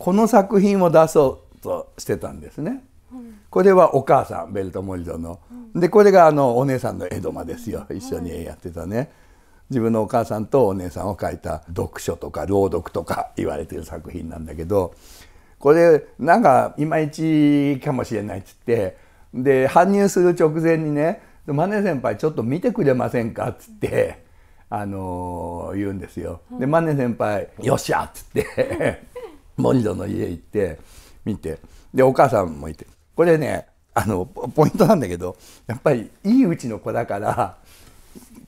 この作品を出そうとしてたんですね。これはお母さんベルト・モリゾの、でこれがあのお姉さんのエドマですよ一緒にやってたね、自分のお母さんとお姉さんを書いた読書とか朗読とか言われてる作品なんだけどこれなんかいまいちかもしれないっつってで搬入する直前にね「マネ先輩ちょっと見てくれませんか?」っつって。あのー、言うんですよ。でマネ先輩「よっしゃ!」っつってボンジョの家行って見てでお母さんもいてこれねあのポイントなんだけどやっぱりいいうちの子だから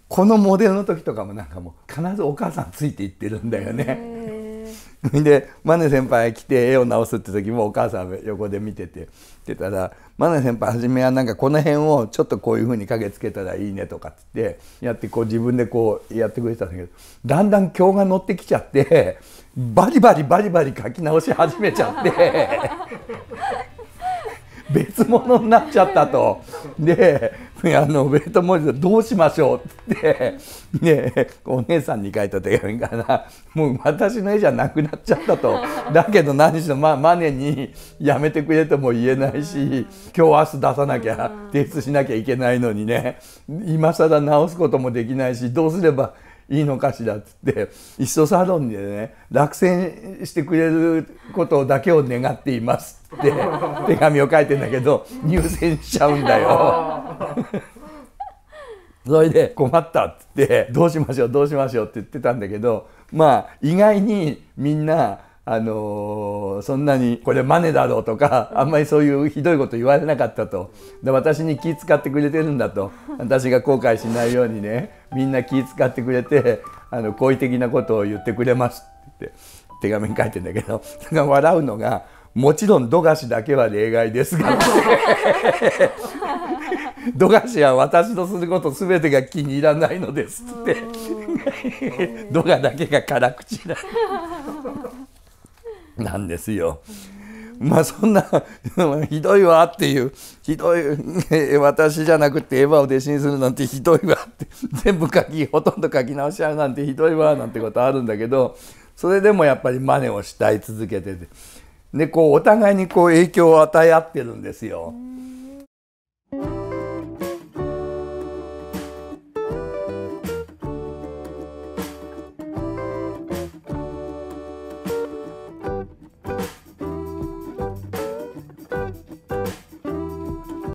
このモデルの時とかもなんかもう必ずお母さんついていってるんだよね。そ でマネ先輩来て絵を直すって時もお母さん横で見ててってたらマネ先輩初めはなんかこの辺をちょっとこういうふうに影つけたらいいねとかっってやってこう自分でこうやってくれてたんだけどだんだん今日が乗ってきちゃってバリバリバリバリ書き直し始めちゃって別物になっちゃったと。であのベートモリスどうしましょうってねお姉さんに書いた手紙からもう私の絵じゃなくなっちゃったとだけど何しろ、ま、マネにやめてくれとも言えないし今日明日出さなきゃ提出しなきゃいけないのにね今更直すこともできないしどうすればいいのかしらっつって一緒サロンでね落選してくれることだけを願っていますって手紙を書いてんだけど入選しちゃうんだよ。それで困ったっ言ってどうしましょうどうしましょうって言ってたんだけどまあ意外にみんなあのー、そんなにこれマネだろうとかあんまりそういうひどいこと言われなかったとで私に気使ってくれてるんだと私が後悔しないようにねみんな気使ってくれてあの好意的なことを言ってくれますって手紙に書いてんだけどだから笑うのがもちろん富樫だけは例外ですが富樫 は私のすること全てが気に入らないのですってドガだけが辛口だなんですよ。まあそんなひどいわっていうひどい私じゃなくてエヴァを弟子にするなんてひどいわって全部書きほとんど書き直しちゃうなんてひどいわなんてことあるんだけどそれでもやっぱり真似をしたい続けてて。でこうお互いにこう影響を与え合ってるんですよ。